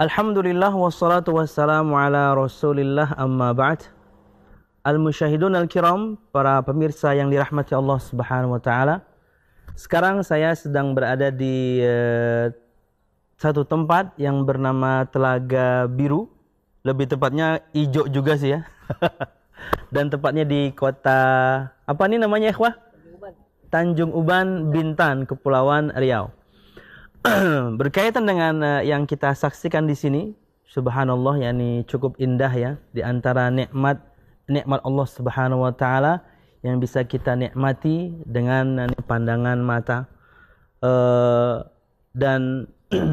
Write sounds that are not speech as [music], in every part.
Alhamdulillah wassalatu wassalamu ala rasulillah amma ba'd Al-Mushahidun al-Kiram Para pemirsa yang dirahmati Allah subhanahu wa ta'ala Sekarang saya sedang berada di uh, Satu tempat yang bernama Telaga Biru Lebih tepatnya Ijo juga sih ya [laughs] Dan tempatnya di kota Apa ini namanya ikhwah? Tanjung Uban Bintan, Kepulauan Riau [clears throat] berkaitan dengan uh, yang kita saksikan di sini, subhanallah yakni cukup indah ya di antara nikmat nikmat Allah Subhanahu wa taala yang bisa kita nikmati dengan uh, pandangan mata uh, dan [clears throat]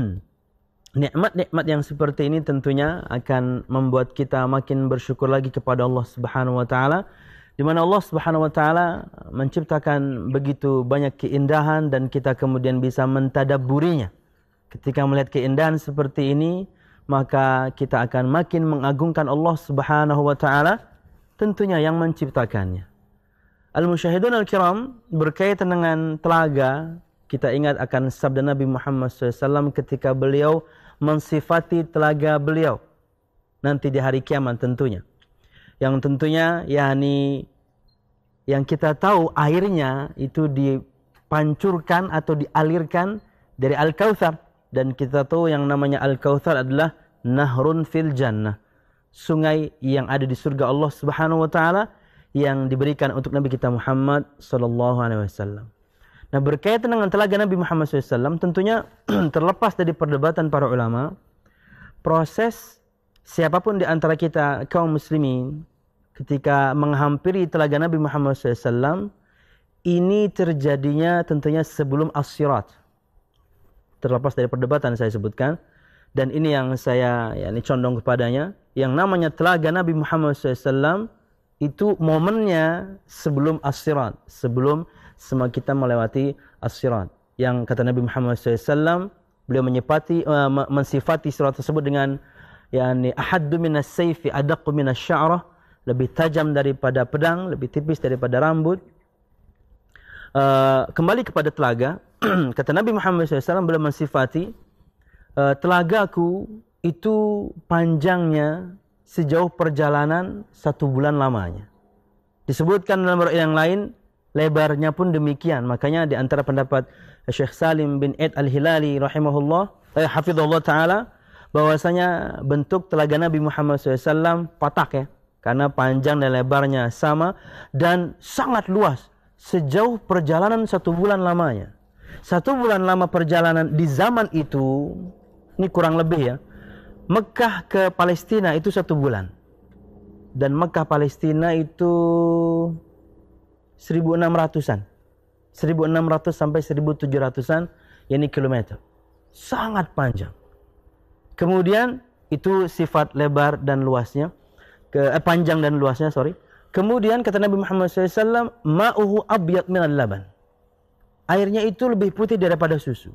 nikmat-nikmat yang seperti ini tentunya akan membuat kita makin bersyukur lagi kepada Allah Subhanahu wa taala di mana Allah Subhanahu wa taala menciptakan begitu banyak keindahan dan kita kemudian bisa mentadabburinya. Ketika melihat keindahan seperti ini, maka kita akan makin mengagungkan Allah Subhanahu wa taala tentunya yang menciptakannya. Al-Mushahidun al-Kiram berkaitan dengan telaga, kita ingat akan sabda Nabi Muhammad SAW ketika beliau mensifati telaga beliau. Nanti di hari kiamat tentunya yang tentunya yakni yang kita tahu airnya itu dipancurkan atau dialirkan dari Al-Kautsar dan kita tahu yang namanya Al-Kautsar adalah nahrun fil jannah sungai yang ada di surga Allah Subhanahu wa taala yang diberikan untuk Nabi kita Muhammad sallallahu alaihi wasallam. Nah, berkaitan dengan telaga Nabi Muhammad SAW, tentunya [clears throat] terlepas dari perdebatan para ulama proses siapapun di antara kita kaum muslimin ketika menghampiri telaga Nabi Muhammad SAW ini terjadinya tentunya sebelum asyirat terlepas dari perdebatan saya sebutkan dan ini yang saya ya, ini condong kepadanya yang namanya telaga Nabi Muhammad SAW itu momennya sebelum asyirat sebelum semua kita melewati asyirat yang kata Nabi Muhammad SAW beliau menyepati uh, mensifati surat tersebut dengan yani ahaddu min as-sayfi adaqqu min syarah lebih tajam daripada pedang lebih tipis daripada rambut uh, kembali kepada telaga [clears throat] kata Nabi Muhammad SAW beliau mensifati uh, ah, telagaku itu panjangnya sejauh perjalanan satu bulan lamanya disebutkan dalam riwayat yang lain lebarnya pun demikian makanya di antara pendapat Syekh Salim bin Ed Al Hilali rahimahullah eh, hafizahullah taala bahwasanya bentuk telaga Nabi Muhammad SAW patak ya. Karena panjang dan lebarnya sama dan sangat luas. Sejauh perjalanan satu bulan lamanya. Satu bulan lama perjalanan di zaman itu, ini kurang lebih ya. Mekah ke Palestina itu satu bulan. Dan Mekah Palestina itu 1600-an. 1600 sampai 1700-an, ini kilometer. Sangat panjang. Kemudian itu sifat lebar dan luasnya, ke, eh, panjang dan luasnya, sorry. Kemudian kata Nabi Muhammad SAW, ma'uhu abiyat min laban. Airnya itu lebih putih daripada susu.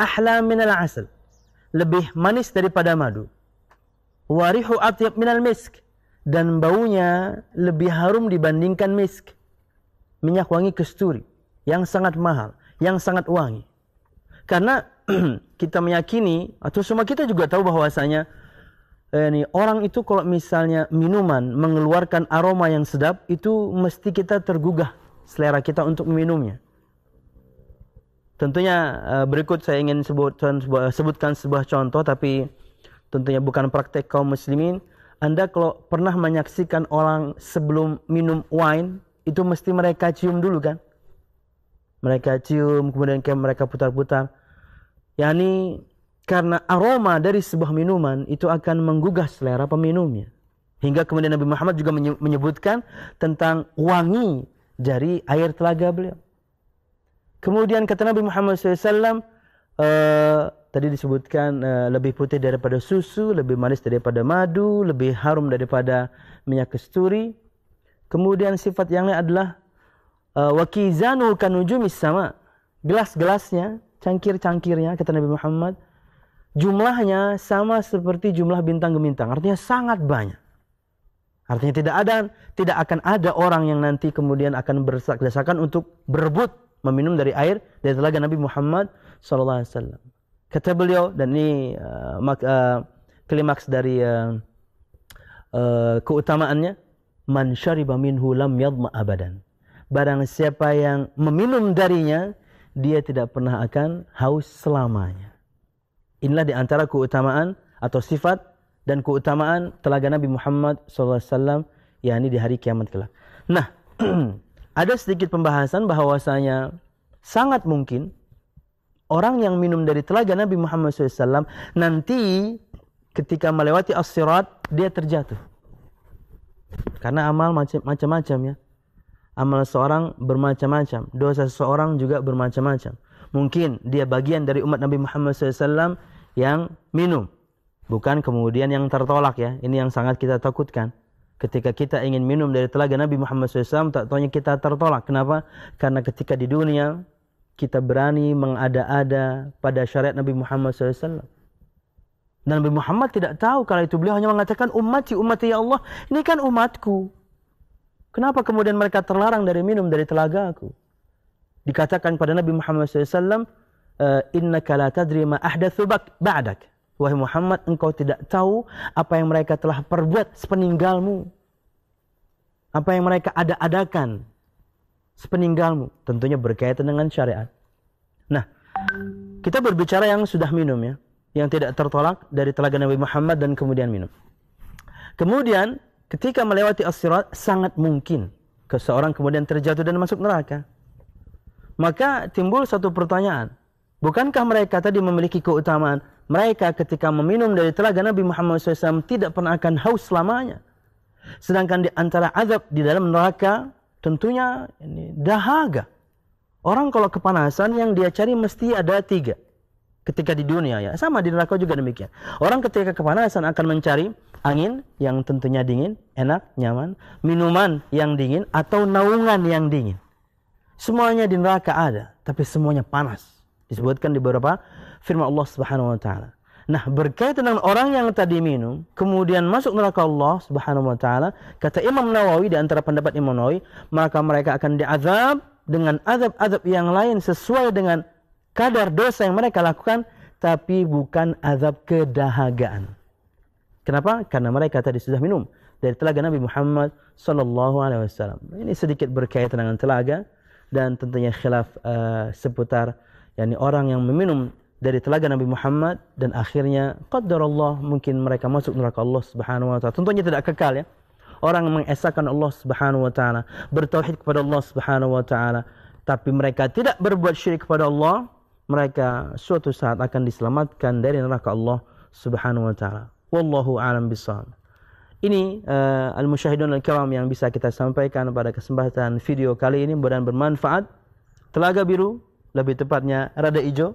Ahla min al asal. Lebih manis daripada madu. Warihu atyab min al misk. Dan baunya lebih harum dibandingkan misk. Minyak wangi kesturi. Yang sangat mahal. Yang sangat wangi. Karena [clears throat] kita meyakini atau semua kita juga tahu bahwasanya eh, orang itu kalau misalnya minuman mengeluarkan aroma yang sedap itu mesti kita tergugah selera kita untuk meminumnya. Tentunya eh, berikut saya ingin sebutkan sebuah, sebutkan sebuah contoh tapi tentunya bukan praktek kaum muslimin. Anda kalau pernah menyaksikan orang sebelum minum wine itu mesti mereka cium dulu kan? Mereka cium kemudian kayak mereka putar-putar yakni karena aroma dari sebuah minuman itu akan menggugah selera peminumnya. Hingga kemudian Nabi Muhammad juga menyebutkan tentang wangi dari air telaga beliau. Kemudian kata Nabi Muhammad SAW, uh, eh, tadi disebutkan uh, lebih putih daripada susu, lebih manis daripada madu, lebih harum daripada minyak kesturi. Kemudian sifat yang lain adalah eh, wakizanul wakizanu kanujumis sama gelas-gelasnya cangkir-cangkirnya kata Nabi Muhammad jumlahnya sama seperti jumlah bintang gemintang artinya sangat banyak artinya tidak ada tidak akan ada orang yang nanti kemudian akan berdesak untuk berebut meminum dari air dari telaga Nabi Muhammad sallallahu alaihi wasallam kata beliau dan ini uh, uh, klimaks dari uh, uh, keutamaannya man syariba minhu lam yadhma abadan barang siapa yang meminum darinya dia tidak pernah akan haus selamanya. Inilah di antara keutamaan atau sifat dan keutamaan telaga Nabi Muhammad SAW yakni di hari kiamat kelak. Nah, [clears throat] ada sedikit pembahasan bahawasanya sangat mungkin orang yang minum dari telaga Nabi Muhammad SAW nanti ketika melewati as-sirat dia terjatuh. Karena amal macam-macam ya amal seorang bermacam-macam. Dosa seseorang juga bermacam-macam. Mungkin dia bagian dari umat Nabi Muhammad SAW yang minum. Bukan kemudian yang tertolak ya. Ini yang sangat kita takutkan. Ketika kita ingin minum dari telaga Nabi Muhammad SAW, tak tanya kita tertolak. Kenapa? Karena ketika di dunia, kita berani mengada-ada pada syariat Nabi Muhammad SAW. Dan Nabi Muhammad tidak tahu kalau itu beliau hanya mengatakan umat, si umat ya Allah, ini kan umatku. Kenapa kemudian mereka terlarang dari minum dari telaga aku Dikatakan pada Nabi Muhammad SAW, Inna kala tadri ma ahdathu baadak Wahai Muhammad, engkau tidak tahu apa yang mereka telah perbuat sepeninggalmu. Apa yang mereka ada-adakan sepeninggalmu. Tentunya berkaitan dengan syariat. Nah, kita berbicara yang sudah minum ya. Yang tidak tertolak dari telaga Nabi Muhammad dan kemudian minum. Kemudian ketika melewati as-sirat sangat mungkin seseorang kemudian terjatuh dan masuk neraka. Maka timbul satu pertanyaan, bukankah mereka tadi memiliki keutamaan? Mereka ketika meminum dari telaga Nabi Muhammad SAW tidak pernah akan haus selamanya. Sedangkan di antara azab di dalam neraka tentunya ini dahaga. Orang kalau kepanasan yang dia cari mesti ada tiga. Ketika di dunia ya. Sama di neraka juga demikian. Orang ketika kepanasan akan mencari angin yang tentunya dingin, enak, nyaman, minuman yang dingin atau naungan yang dingin. Semuanya di neraka ada, tapi semuanya panas. Disebutkan di beberapa firman Allah Subhanahu wa Nah, berkaitan dengan orang yang tadi minum, kemudian masuk neraka Allah Subhanahu wa kata Imam Nawawi di antara pendapat Imam Nawawi, maka mereka akan diazab dengan azab-azab yang lain sesuai dengan kadar dosa yang mereka lakukan, tapi bukan azab kedahagaan. Kenapa? Karena mereka tadi sudah minum dari telaga Nabi Muhammad sallallahu alaihi wasallam. Ini sedikit berkaitan dengan telaga dan tentunya khilaf uh, seputar yakni orang yang meminum dari telaga Nabi Muhammad dan akhirnya qadar Allah mungkin mereka masuk neraka Allah Subhanahu wa taala. Tentunya tidak kekal ya. Orang mengesahkan Allah Subhanahu wa taala, bertauhid kepada Allah Subhanahu wa taala, tapi mereka tidak berbuat syirik kepada Allah, mereka suatu saat akan diselamatkan dari neraka Allah Subhanahu wa taala wallahu alam bisawab ini uh, al-musyahidun al-kiram yang bisa kita sampaikan pada kesempatan video kali ini mudah bermanfaat telaga biru lebih tepatnya rada Hijau,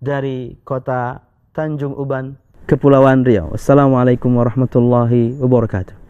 dari kota Tanjung Uban Kepulauan Riau. Assalamualaikum warahmatullahi wabarakatuh.